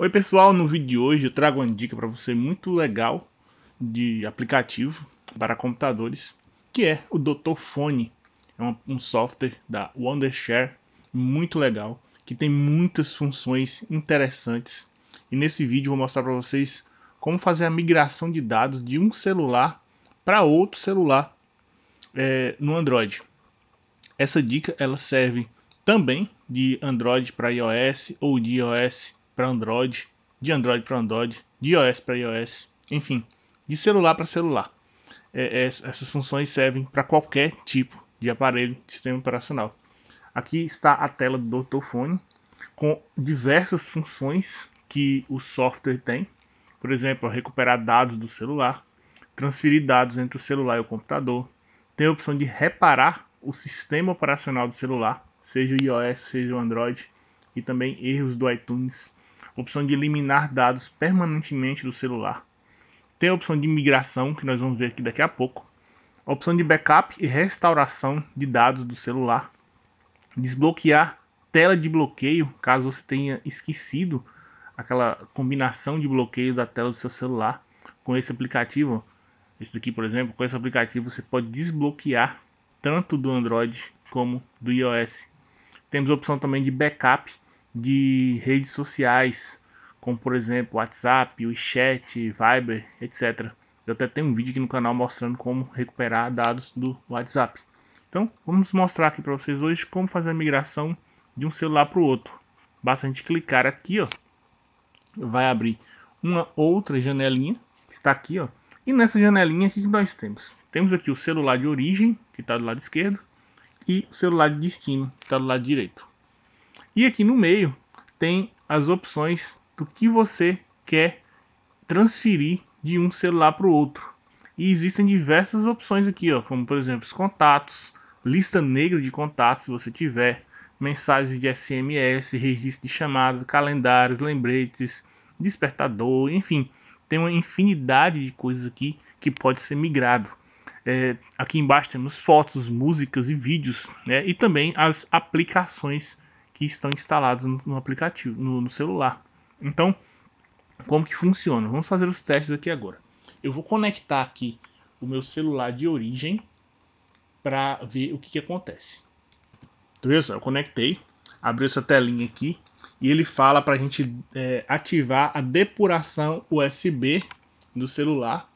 Oi pessoal, no vídeo de hoje eu trago uma dica para você muito legal de aplicativo para computadores, que é o Dr. Fone. É um software da Wondershare muito legal, que tem muitas funções interessantes. E nesse vídeo eu vou mostrar para vocês como fazer a migração de dados de um celular para outro celular é, no Android. Essa dica ela serve também de Android para iOS ou de iOS para Android, de Android para Android, de iOS para iOS, enfim, de celular para celular. É, é, essas funções servem para qualquer tipo de aparelho de sistema operacional. Aqui está a tela do Doutor Fone com diversas funções que o software tem. Por exemplo, recuperar dados do celular, transferir dados entre o celular e o computador. Tem a opção de reparar o sistema operacional do celular, seja o iOS, seja o Android, e também erros do iTunes opção de eliminar dados permanentemente do celular. Tem a opção de migração, que nós vamos ver aqui daqui a pouco. A opção de backup e restauração de dados do celular. Desbloquear tela de bloqueio, caso você tenha esquecido aquela combinação de bloqueio da tela do seu celular com esse aplicativo. Esse daqui, por exemplo, com esse aplicativo você pode desbloquear tanto do Android como do iOS. Temos a opção também de backup de redes sociais, como por exemplo WhatsApp, WeChat, Viber, etc. Eu até tenho um vídeo aqui no canal mostrando como recuperar dados do WhatsApp. Então, vamos mostrar aqui para vocês hoje como fazer a migração de um celular para o outro. Basta a gente clicar aqui, ó, vai abrir uma outra janelinha que está aqui, ó. E nessa janelinha o que nós temos? Temos aqui o celular de origem, que está do lado esquerdo, e o celular de destino, que está do lado direito. E aqui no meio tem as opções do que você quer transferir de um celular para o outro. E existem diversas opções aqui, ó, como por exemplo os contatos, lista negra de contatos se você tiver, mensagens de SMS, registro de chamadas, calendários, lembretes, despertador, enfim, tem uma infinidade de coisas aqui que pode ser migrado. É, aqui embaixo temos fotos, músicas e vídeos, né? e também as aplicações que estão instalados no aplicativo, no, no celular. Então, como que funciona? Vamos fazer os testes aqui agora. Eu vou conectar aqui o meu celular de origem para ver o que, que acontece. Beleza? Eu conectei, abriu essa telinha aqui e ele fala para a gente é, ativar a depuração USB do celular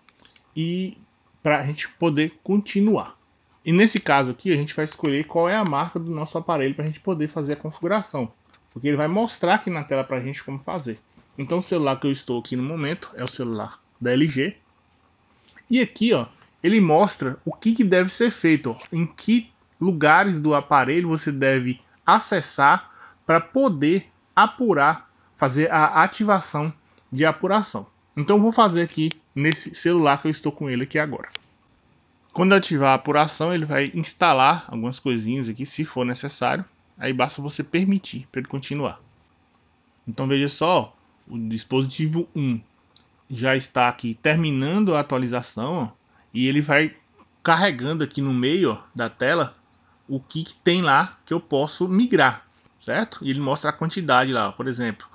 e para a gente poder continuar. E nesse caso aqui, a gente vai escolher qual é a marca do nosso aparelho para a gente poder fazer a configuração. Porque ele vai mostrar aqui na tela para a gente como fazer. Então o celular que eu estou aqui no momento é o celular da LG. E aqui, ó, ele mostra o que, que deve ser feito, ó, em que lugares do aparelho você deve acessar para poder apurar, fazer a ativação de apuração. Então vou fazer aqui nesse celular que eu estou com ele aqui agora. Quando ativar a apuração, ele vai instalar algumas coisinhas aqui, se for necessário. Aí basta você permitir para ele continuar. Então veja só, o dispositivo 1 já está aqui terminando a atualização ó, e ele vai carregando aqui no meio ó, da tela o que, que, tem lá que eu posso migrar, certo? E ele mostra a quantidade lá, ó, por exemplo,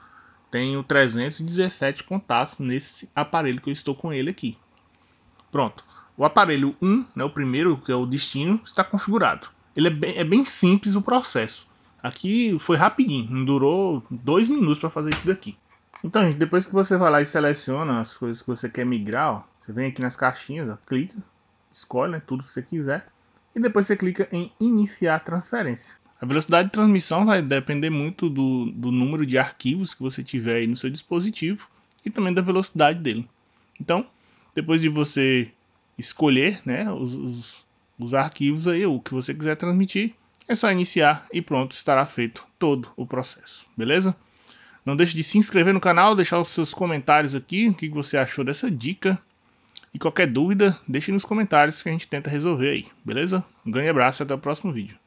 tenho 317 contatos nesse aparelho que eu estou com ele aqui. Pronto. O aparelho 1, né, o primeiro, que é o destino, está configurado. Ele é bem, é bem simples o processo. Aqui foi rapidinho, durou dois minutos para fazer isso daqui. Então, gente, depois que você vai lá e seleciona as coisas que você quer migrar, ó, você vem aqui nas caixinhas, ó, clica, escolhe né, tudo que você quiser e depois você clica em iniciar a transferência. A velocidade de transmissão vai depender muito do, do número de arquivos que você tiver aí no seu dispositivo e também da velocidade dele. Então, depois de você escolher né, os, os, os arquivos aí, o que você quiser transmitir. É só iniciar e pronto, estará feito todo o processo, beleza? Não deixe de se inscrever no canal, deixar os seus comentários aqui, o que você achou dessa dica. E qualquer dúvida, deixe nos comentários que a gente tenta resolver aí, beleza? Um grande abraço e até o próximo vídeo.